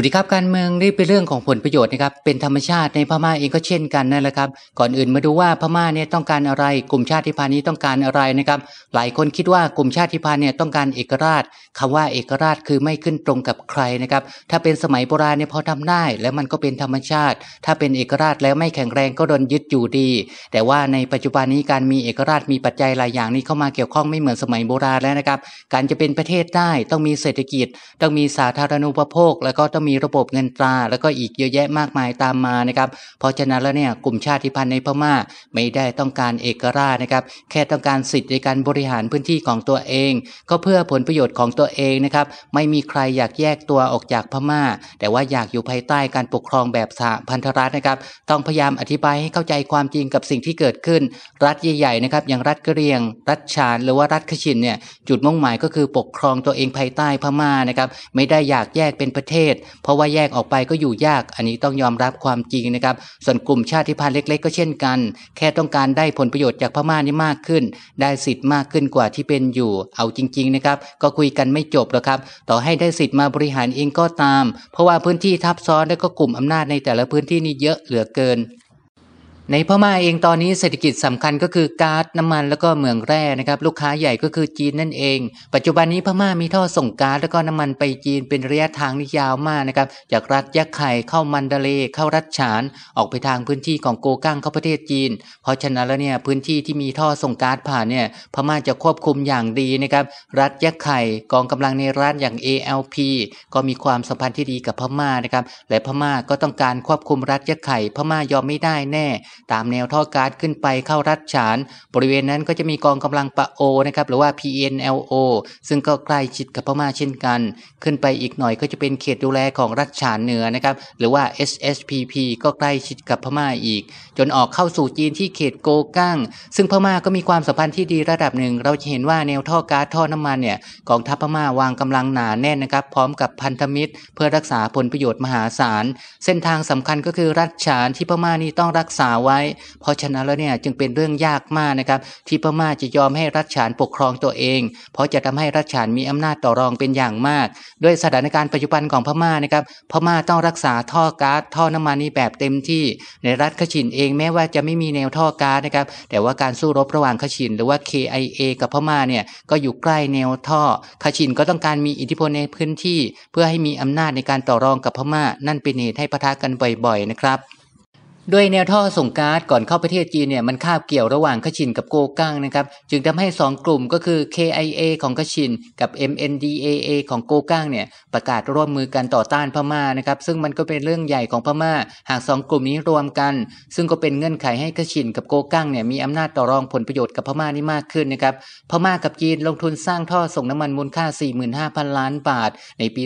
วัสดีครับการเมืองนี่เป็นเรื่องของผลประโยชน์นะครับเป็นธรรมชาติในพม่าเองก็เช่นกันนั่นแหละครับ ก่อนอื่นมาดูว่าพม่าเนี่ยต้องการอะไร กลุ่มชาติพันธุ์นี้ต้องการอะไรนะครับ หลายคนคิดว่ากลุ่มชาติพันธุ์เนี่ยต้องการเอกราช คำว่าเอกราชคือไม่ขึ้นตรงกับใครนะครับถ้าเป็นสมัยโบราณเนี่ยพอทำได้ แล้วมันก็เป็นธรรมชาติ ถ้าเป็นเอกราชแล้วไม่แข็งแรงก็โดนยึดอยู่ดี แต่ว่าในปัจจุบันนี้การมีเอกราชมีปัจจัยหลายอย่างนี้เข้ามาเกี่ยวข้องไม่เหมือนสมัยโบราณแล้วนะครับ การจะเป็นประเทศได้ต้องมีเศรษฐกิจ ต้องมีสาธารณูปโภคแล้วก็ต้องมีระบบเงินตราแล้วก็อีกเยอะแยะมากมายตามมานะครับ เพราะฉะนั้นแล้วเนี่ยกลุ่มชาติพันธุ์ในพม่า ไม่ได้ต้องการเอกราชนะครับ แค่ต้องการสิทธิ์ในการบริหารพื้นที่ของตัวเอง ก็เพื่อผลประโยชน์ของตัวเองนะครับ ไม่มีใครอยากแยกตัวออกจากพม่า แต่ว่าอยากอยู่ภายใต้ การปกครองแบบสหพันธรัฐนะครับ ต้องพยายามอธิบายให้เข้าใจความจริงกับสิ่งที่เกิดขึ้น รัฐใหญ่ๆนะครับอย่างรัฐกะเรียง รัฐฉานหรือว่ารัฐขชินเนี่ยจุดมุ่งหมายก็คือปกครองตัวเองภายใต้พม่านะครับไม่ได้อยากแยกเป็นประเทศเพราะว่าแยกออกไปก็อยู่ยากอันนี้ต้องยอมรับความจริงนะครับ ส่วนกลุ่มชาติพันธุ์เล็ก ๆ ก็เช่นกัน แค่ต้องการได้ผลประโยชน์จากพม่านี่มากขึ้น ได้สิทธิ์มากขึ้นกว่าที่เป็นอยู่ เอาจริง ๆนะครับ ก็คุยกันไม่จบหรอกครับ ต่อให้ได้สิทธิ์มาบริหารเองก็ตาม เพราะว่าพื้นที่ทับซ้อนและก็กลุ่มอำนาจในแต่ละพื้นที่นี่เยอะเหลือเกินในพม่าเองตอนนี้เศรษฐกิจสำคัญก็คือก๊าซน้ำมันแล้วก็เมืองแร่นะครับลูกค้าใหญ่ก็คือจีนนั่นเอง ปัจจุบันนี้พม่ามีท่อส่งก๊าซแล้วก็น้ำมันไปจีนเป็นระยะทางที่ยาวมากนะครับจากรัฐยะไข่เข้ามันดาเล เข้ารัฐฉานออกไปทางพื้นที่ของโกก้งเข้าประเทศจีนเพราะฉะนั้นแล้วเนี่ยพื้นที่ที่มีท่อส่งก๊าซผ่านเนี่ยพม่าจะควบคุมอย่างดีนะครับรัฐยะไข่กองกำลังในรัฐอย่าง ALP ก็มีความสัมพันธ์ที่ดีกับพม่านะครับและพม่าก็ต้องการควบคุมรัฐยะไข่พม่ายอมไม่ได้แน่ตามแนวท่อการ์ดขึ้นไปเข้ารัดฉาน บริเวณนั้นก็จะมีกองกำลังปะโอนะครับหรือว่า PNLO ซึ่งก็ใกล้ชิดกับพม่าเช่นกัน ขึ้นไปอีกหน่อยก็จะเป็นเขตดูแลของรัดฉานเหนือนะครับหรือว่า SSPP ก็ใกล้ชิดกับพม่าอีก จนออกเข้าสู่จีนที่เขตโกกั้งซึ่งพม่าก็มีความสัมพันธ์ที่ดีระดับหนึ่งเราจะเห็นว่าแนวท่อการ์ดท่อน้ำมันเนี่ยกองทัพพม่าวางกำลังหนาแน่นนะครับพร้อมกับพันธมิตร เพื่อรักษาผลประโยชน์มหาศาลเส้นทางสำคัญก็คือรัดฉานที่พม่านี้ต้องรักษาไว้เพราะฉะนั้นแล้วเนี่ยจึงเป็นเรื่องยากมากนะครับที่พม่าจะยอมให้รัฐฉานปกครองตัวเอง เพราะจะทำให้รัฐฉานมีอำนาจต่อรองเป็นอย่างมาก ด้วยสถานการณ์ปัจจุบันของพม่านะครับพม่าต้องรักษาท่อก๊าซท่อน้ำมันนี้แบบเต็มที่ ในรัฐขชินเองแม้ว่าจะไม่มีแนวท่อก๊าซนะครับแต่ว่าการสู้รบระหว่างขชิน หรือว่า KIA กับพม่าเนี่ยก็อยู่ใกล้แนวท่อขชินก็ต้องการมีอิทธิพลในพื้นที่ เพื่อให้มีอำนาจในการต่อรองกับพม่านั่นเป็นเหตุให้ปะทะกันบ่อยๆนะครับ้ดยแนวท่อส่งก๊าซก่อนเข้าประเทศจีนเนี่ยมันคาบเกี่ยวระหว่างขชินกับโกกั้งนะครับจึงทำให้ 2 กลุ่มก็คือ KIA ของขชินกับ MNDAA ของโกกั้งเนี่ยประกาศร่วมมือกันต่อต้านพม่านะครับซึ่งมันก็เป็นเรื่องใหญ่ของพม่า หาก 2 กลุ่มนี้รวมกัน ซึ่งก็เป็นเงื่อนไขให้ขชินกับโกกั้งเนี่ยมีอำนาจต่อรองผลประโยชน์กับพม่านี่มากขึ้นนะครับพม่ากับจีนลงทุนสร้างท่อส่งน้ำมันมูลค่า45,000 ล้านบาทในปี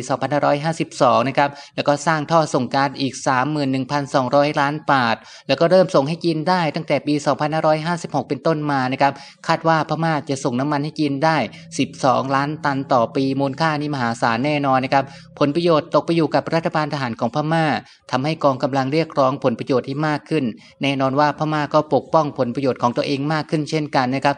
2552นะครับแล้วก็สร้างท่อส่งก๊าซอีก 31,200 ล้านบาททแล้วก็เริ่มส่งให้จีนได้ตั้งแต่ปี 2556 เป็นต้นมานะครับ คาดว่าพม่าจะส่งน้ำมันให้จีนได้ 12 ล้านตันต่อปีมูลค่านี้มหาศาลแน่นอนนะครับ ผลประโยชน์ตกไปอยู่กับรัฐบาลทหารของพม่า ทำให้กองกำลังเรียกร้องผลประโยชน์ที่มากขึ้น แน่นอนว่าพม่าก็ปกป้องผลประโยชน์ของตัวเองมากขึ้นเช่นกันนะครับ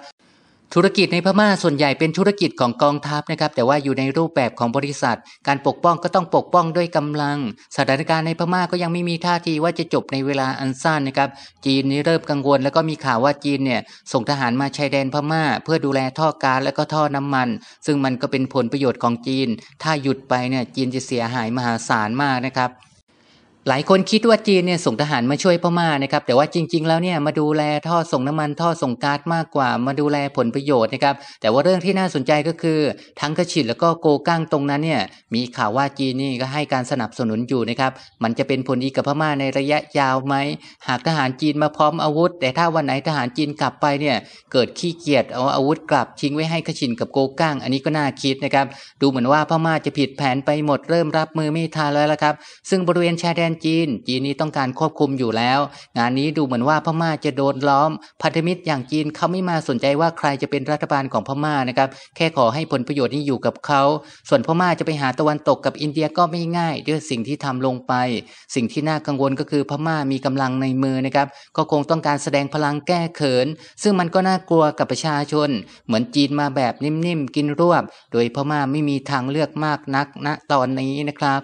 ธุรกิจในพม่าส่วนใหญ่เป็นธุรกิจของกองทัพนะครับแต่ว่าอยู่ในรูปแบบของบริษัท การปกป้องก็ต้องปกป้องด้วยกำลัง สถานการณ์ในพม่าก็ยังไม่มีท่าทีว่าจะจบในเวลาอันสั้นนะครับจีนนี่เริ่มกังวลแล้วก็มีข่าวว่าจีนเนี่ย ส่งทหารมาชายแดนพม่า เพื่อดูแลท่อการและก็ท่อน้ำมัน ซึ่งมันก็เป็นผลประโยชน์ของจีน ถ้าหยุดไปเนี่ยจีนจะเสียหายมหาศาลมากนะครับหลายคนคิดว่าจีนเนี่ยส่งทหารมาช่วยพม่านะครับแต่ว่าจริงๆแล้วเนี่ยมาดูแลท่อส่งน้ำมันท่อส่งก๊าซมากกว่ามาดูแลผลประโยชน์นะครับแต่ว่าเรื่องที่น่าสนใจก็คือ ทั้งกระชิดแล้วก็โกกั้งตรงนั้นเนี่ยมีข่าวว่าจีนนี่ก็ให้การสนับสนุนอยู่นะครับมันจะเป็นผลดีกับพม่าในระยะยาวไหม หากทหารจีนมาพร้อมอาวุธ แต่ถ้าวันไหนทหารจีนกลับไปเนี่ยเกิดขี้เกียจเอาอาวุธกลับทิ้งไว้ให้กระชินกับโกกั้งอันนี้ก็น่าคิดนะครับดูเหมือนว่าพม่าจะผิดแผนไปหมดเริ่มรับมือไม่ทันแล้วละครับซึ่งบริเวณชายแดนนจีน จีนนี้ต้องการควบคุมอยู่แล้ว งานนี้ดูเหมือนว่าพม่าจะโดนล้อม พันธมิตรอย่างจีนเขาไม่มาสนใจว่าใครจะเป็นรัฐบาลของพม่านะครับ แค่ขอให้ผลประโยชน์นี้อยู่กับเขา ส่วนพม่าจะไปหาตะวันตกกับอินเดียก็ไม่ง่าย ด้วยสิ่งที่ทำลงไป สิ่งที่น่ากังวลก็คือพม่ามีกำลังในมือนะครับ ก็คงต้องการแสดงพลังแก้เขินซึ่งมันก็น่ากลัวกับประชาชน เหมือนจีนมาแบบนิ่มๆกินรวบ โดยพม่าไม่มีทางเลือกมากนักณนะตอนนี้นะครับ